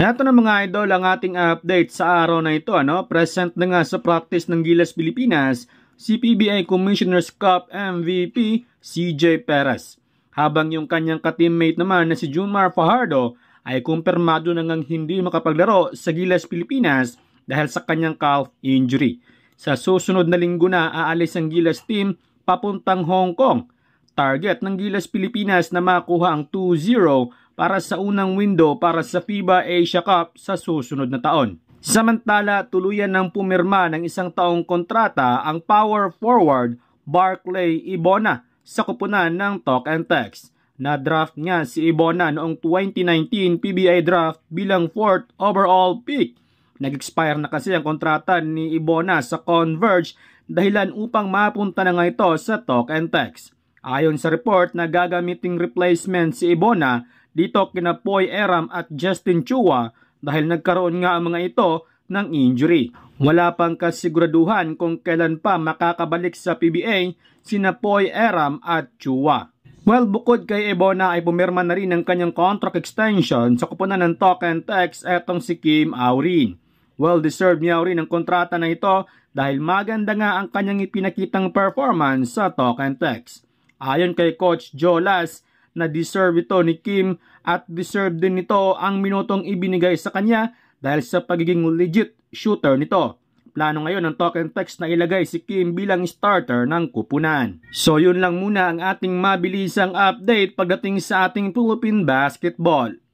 Ito na mga idol ang ating update sa araw na ito. Ano? Present na nga sa practice ng Gilas Pilipinas, si PBA Commissioner's Cup MVP CJ Perez. Habang yung kanyang katimmate naman na si Junmar Fajardo ay kumpirmado na ngang hindi makapaglaro sa Gilas Pilipinas dahil sa kanyang calf injury. Sa susunod na linggo na aalis ang Gilas team papuntang Hong Kong. Target ng Gilas Pilipinas na makuha ang 2-0 para sa unang window para sa FIBA Asia Cup sa susunod na taon. Samantala, tuluyan ng pumirma ng isang taong kontrata ang power forward Barclay Ibona sa kupunan ng Talk and Text. Na-draft niya si Ibona noong 2019 PBA draft bilang 4th overall pick. Nag-expire na kasi ang kontrata ni Ibona sa Converge dahilan upang mapunta na nga ito sa Talk and Text. Ayon sa report na gagamiting replacement si Ibona dito kina Poy Eram at Justin Chua dahil nagkaroon nga ang mga ito ng injury. Wala pang kasiguraduhan kung kailan pa makakabalik sa PBA sina Poy Eram at Chua. Well, bukod kay Ebona ay pumirma na rin ng kanyang contract extension sa kupunan ng token and etong si Kim Aurin. Well, deserved niya rin ang kontrata na ito dahil maganda nga ang kanyang ipinakitang performance sa token and Ayon kay Coach Joe Las, na deserve ito ni Kim at deserve din nito ang minutong ibinigay sa kanya dahil sa pagiging legit shooter nito. Plano ngayon ng token text na ilagay si Kim bilang starter ng kupunan. So yun lang muna ang ating mabilisang update pagdating sa ating Philippine Basketball.